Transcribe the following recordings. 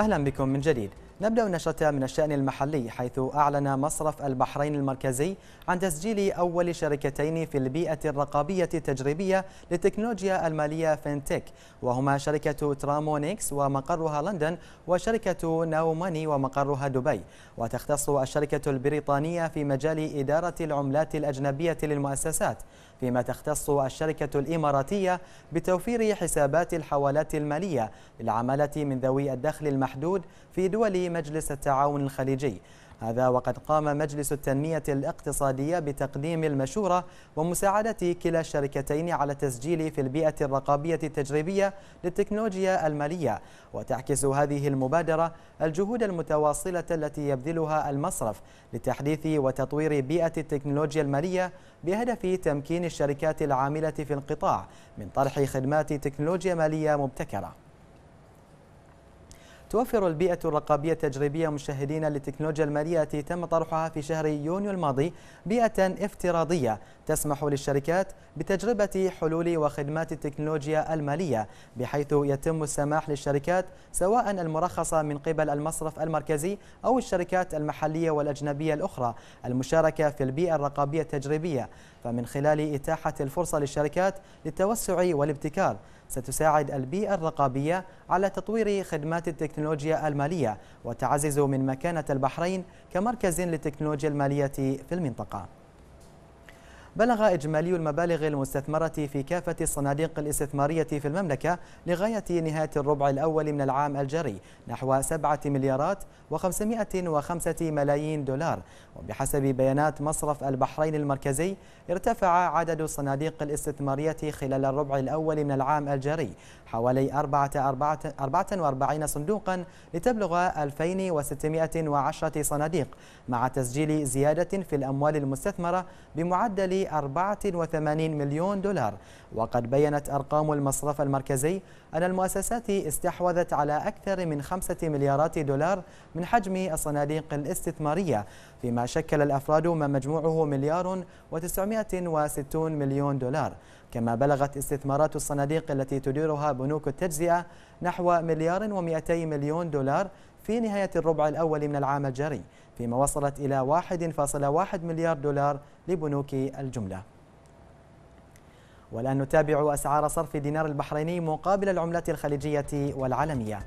أهلا بكم من جديد نبدأ النشرة من الشأن المحلي حيث أعلن مصرف البحرين المركزي عن تسجيل أول شركتين في البيئة الرقابية التجريبية للتكنولوجيا المالية فينتك وهما شركة ترامونيكس ومقرها لندن وشركة ناوماني ومقرها دبي وتختص الشركة البريطانية في مجال إدارة العملات الأجنبية للمؤسسات فيما تختص الشركة الإماراتية بتوفير حسابات الحوالات المالية للعمالة من ذوي الدخل المحدود في دول مجلس التعاون الخليجي هذا وقد قام مجلس التنمية الاقتصادية بتقديم المشورة ومساعدة كلا الشركتين على التسجيل في البيئة الرقابية التجريبية للتكنولوجيا المالية وتعكس هذه المبادرة الجهود المتواصلة التي يبذلها المصرف لتحديث وتطوير بيئة التكنولوجيا المالية بهدف تمكين الشركات العاملة في القطاع من طرح خدمات تكنولوجيا مالية مبتكرة توفر البيئة الرقابية التجريبية مشاهدينا للتكنولوجيا المالية التي تم طرحها في شهر يونيو الماضي بيئة افتراضية تسمح للشركات بتجربة حلول وخدمات التكنولوجيا المالية بحيث يتم السماح للشركات سواء المرخصة من قبل المصرف المركزي أو الشركات المحلية والأجنبية الأخرى المشاركة في البيئة الرقابية التجريبية فمن خلال إتاحة الفرصة للشركات للتوسع والابتكار ستساعد البيئة الرقابية على تطوير خدمات التكنولوجيا المالية وتعزز من مكانة البحرين كمركز للتكنولوجيا المالية في المنطقة بلغ إجمالي المبالغ المستثمرة في كافة الصناديق الاستثمارية في المملكة لغاية نهاية الربع الأول من العام الجاري نحو 7 مليارات و505 ملايين دولار وبحسب بيانات مصرف البحرين المركزي ارتفع عدد الصناديق الاستثمارية خلال الربع الأول من العام الجاري حوالي 44 صندوقا لتبلغ 2610 صناديق مع تسجيل زيادة في الأموال المستثمرة بمعدل 84 مليون دولار وقد بيّنت أرقام المصرف المركزي أن المؤسسات استحوذت على أكثر من 5 مليارات دولار من حجم الصناديق الاستثمارية فيما شكل الأفراد ما مجموعه مليار و960 مليون دولار كما بلغت استثمارات الصناديق التي تديرها بنوك التجزئة نحو مليار و200 مليون دولار في نهاية الربع الأول من العام الجاري فيما وصلت إلى 1.1 مليار دولار لبنوك الجملة والآن نتابع أسعار صرف دينار البحريني مقابل العملات الخليجية والعالمية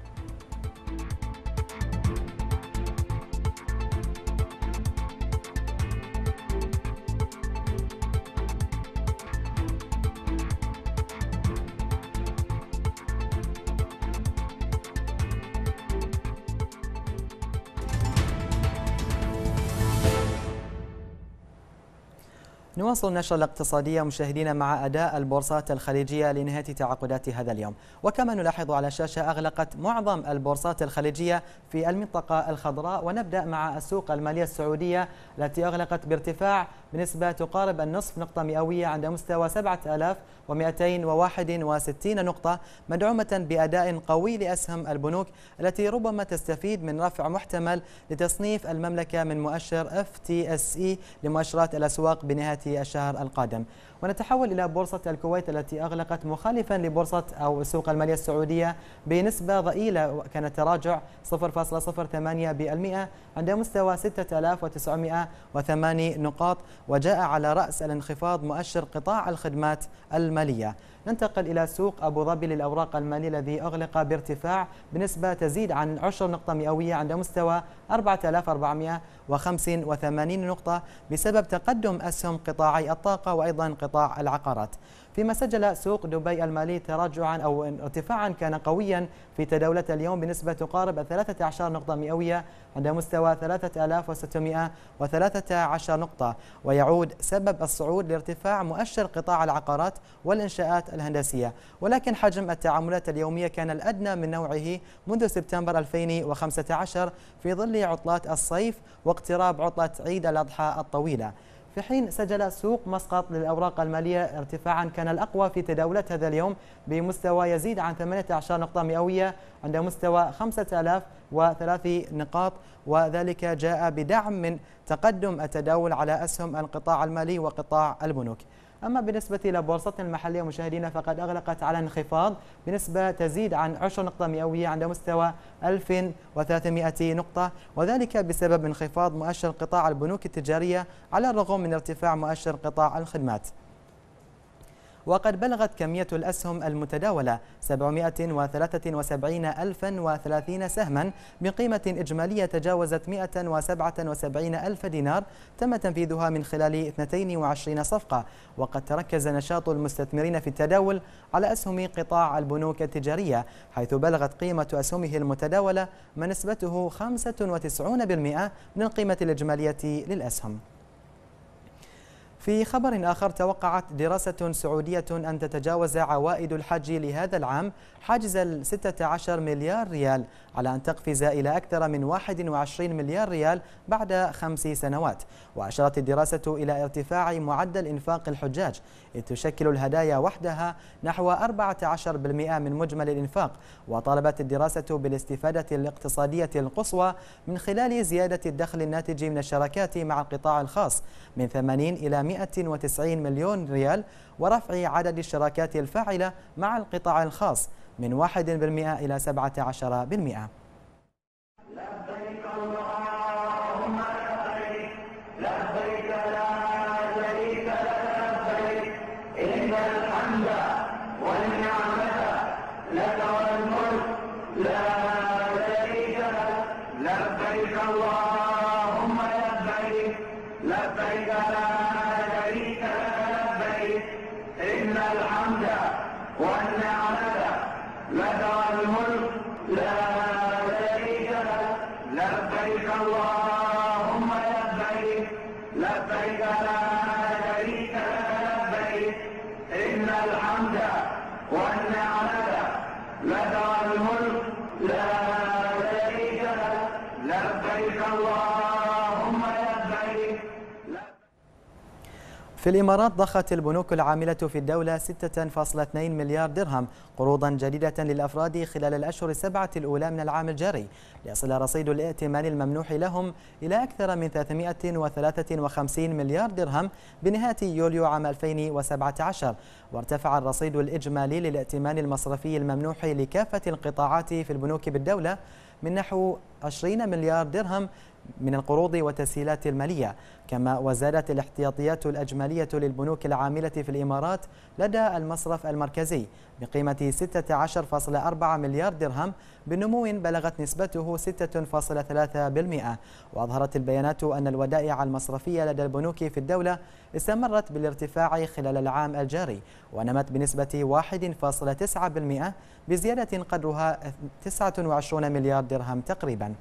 نواصل النشرة الاقتصادية مشاهدينا مع أداء البورصات الخليجية لنهاية تعاقدات هذا اليوم وكما نلاحظ على الشاشة أغلقت معظم البورصات الخليجية في المنطقة الخضراء ونبدأ مع السوق المالية السعودية التي أغلقت بارتفاع بنسبة تقارب النصف نقطة مئوية عند مستوى 7261 نقطة مدعومة بأداء قوي لأسهم البنوك التي ربما تستفيد من رفع محتمل لتصنيف المملكة من مؤشر FTSE لمؤشرات الأسواق بنهاية الشهر القادم ونتحول إلى بورصة الكويت التي أغلقت مخالفا لبورصة أو سوق المالية السعودية بنسبة ضئيلة كان التراجع 0.08% عند مستوى 6908 نقاط وجاء على رأس الانخفاض مؤشر قطاع الخدمات المالية ننتقل إلى سوق أبو ظبي للأوراق المالية الذي أغلق بارتفاع بنسبة تزيد عن 10 نقطة مئوية عند مستوى 4485 نقطة بسبب تقدم أسهم قطاعي الطاقة وأيضا قطاع قطاع العقارات فيما سجل سوق دبي المالي تراجعا أو ارتفاعا كان قويا في تداولات اليوم بنسبة تقارب 13 نقطة مئوية عند مستوى 3613 نقطة ويعود سبب الصعود لارتفاع مؤشر قطاع العقارات والإنشاءات الهندسية ولكن حجم التعاملات اليومية كان الأدنى من نوعه منذ سبتمبر 2015 في ظل عطلات الصيف واقتراب عطلة عيد الأضحى الطويلة في حين سجل سوق مسقط للأوراق المالية ارتفاعا كان الأقوى في تداولات هذا اليوم بمستوى يزيد عن 18 نقطة مئوية عند مستوى 5003 نقاط وذلك جاء بدعم من تقدم التداول على أسهم القطاع المالي وقطاع البنوك أما بالنسبة إلى بورصتنا المحلية مشاهدينا فقد أغلقت على انخفاض بنسبة تزيد عن 10 نقطة مئوية عند مستوى 1300 نقطة وذلك بسبب انخفاض مؤشر قطاع البنوك التجارية على الرغم من ارتفاع مؤشر قطاع الخدمات وقد بلغت كمية الأسهم المتداولة 773030 سهما بقيمة إجمالية تجاوزت 177 ألف دينار تم تنفيذها من خلال 22 صفقة وقد تركز نشاط المستثمرين في التداول على أسهم قطاع البنوك التجارية حيث بلغت قيمة أسهمه المتداولة ما نسبته 95% من القيمة الإجمالية للأسهم في خبر آخر توقعت دراسة سعودية أن تتجاوز عوائد الحج لهذا العام حاجز ال 16 مليار ريال على أن تقفز إلى أكثر من 21 مليار ريال بعد خمس سنوات وأشارت الدراسة إلى ارتفاع معدل إنفاق الحجاج إذ تشكل الهدايا وحدها نحو 14% من مجمل الإنفاق وطالبت الدراسة بالاستفادة الاقتصادية القصوى من خلال زيادة الدخل الناتج من الشراكات مع القطاع الخاص من 80 إلى 100 190 مليون ريال ورفع عدد الشراكات الفاعلة مع القطاع الخاص من 1% إلى 17%. لا في الإمارات ضخت البنوك العاملة في الدولة 6.2 مليار درهم قروضا جديدة للأفراد خلال الأشهر السبعة الأولى من العام الجاري ليصل رصيد الائتمان الممنوح لهم إلى أكثر من 353 مليار درهم بنهاية يوليو عام 2017 وارتفع الرصيد الإجمالي للائتمان المصرفي الممنوح لكافة القطاعات في البنوك بالدولة من نحو 20 مليار درهم من القروض والتسهيلات المالية كما وزادت الاحتياطيات الأجمالية للبنوك العاملة في الإمارات لدى المصرف المركزي بقيمة 16.4 مليار درهم بنمو بلغت نسبته 6.3% وأظهرت البيانات أن الودائع المصرفية لدى البنوك في الدولة استمرت بالارتفاع خلال العام الجاري ونمت بنسبة 1.9% بزيادة قدرها 29 مليار درهم تقريباً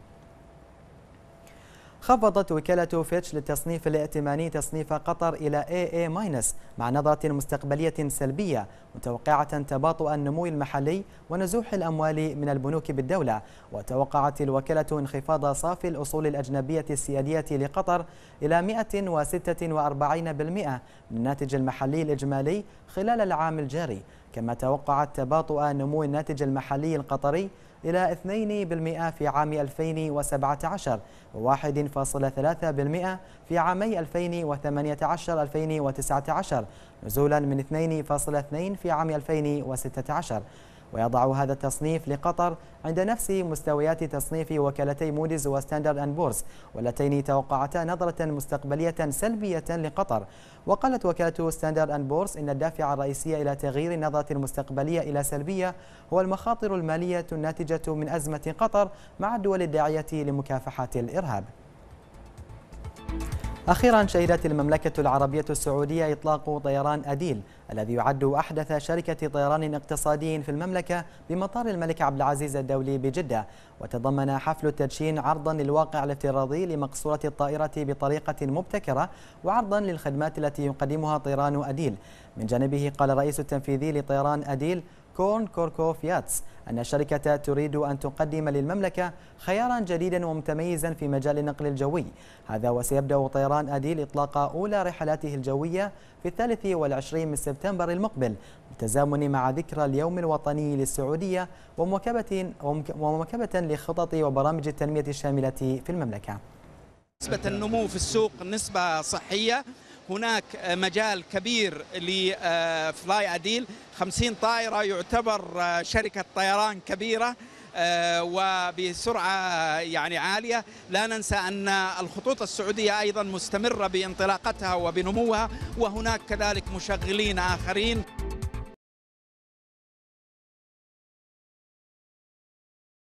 خفضت وكالة فيتش للتصنيف الائتماني تصنيف قطر إلى AA- مع نظرة مستقبلية سلبية متوقعة تباطؤ النمو المحلي ونزوح الأموال من البنوك بالدولة وتوقعت الوكالة انخفاض صافي الأصول الأجنبية السيادية لقطر إلى 146% من الناتج المحلي الإجمالي خلال العام الجاري كما توقعت تباطؤ نمو الناتج المحلي القطري إلى 2% في عام 2017 و1.3% في عامي 2018-2019 نزولا من 2.2 في عام 2016 ويضع هذا التصنيف لقطر عند نفس مستويات تصنيف وكالتي موديز وستاندرد أند بورس واللتين توقعتا نظرة مستقبلية سلبية لقطر وقالت وكالة ستاندرد أند بورس إن الدافع الرئيسي إلى تغيير النظرة المستقبلية إلى سلبية هو المخاطر المالية الناتجة من أزمة قطر مع الدول الداعية لمكافحة الإرهاب أخيرا شهدت المملكة العربية السعودية إطلاق طيران أديل الذي يعد أحدث شركة طيران اقتصادي في المملكة بمطار الملك عبد العزيز الدولي بجدة وتضمن حفل التدشين عرضا للواقع الافتراضي لمقصورة الطائرة بطريقة مبتكرة وعرضا للخدمات التي يقدمها طيران أديل من جانبه قال الرئيس التنفيذي لطيران أديل كورن كوركوف ياتس أن الشركة تريد أن تقدم للمملكة خيارا جديدا ومتميزا في مجال النقل الجوي هذا وسيبدأ طيران أديل إطلاق أولى رحلاته الجوية في الثالث والعشرين من سبتمبر المقبل بالتزامن مع ذكرى اليوم الوطني للسعودية ومواكبة, ومواكبة لخطط وبرامج التنمية الشاملة في المملكة نسبة النمو في السوق نسبة صحية هناك مجال كبير لفلاي آه، أديل 50 طائرة يعتبر آه، شركة طيران كبيرة آه، وبسرعة يعني عالية لا ننسى أن الخطوط السعودية أيضا مستمرة بانطلاقتها وبنموها وهناك كذلك مشغلين آخرين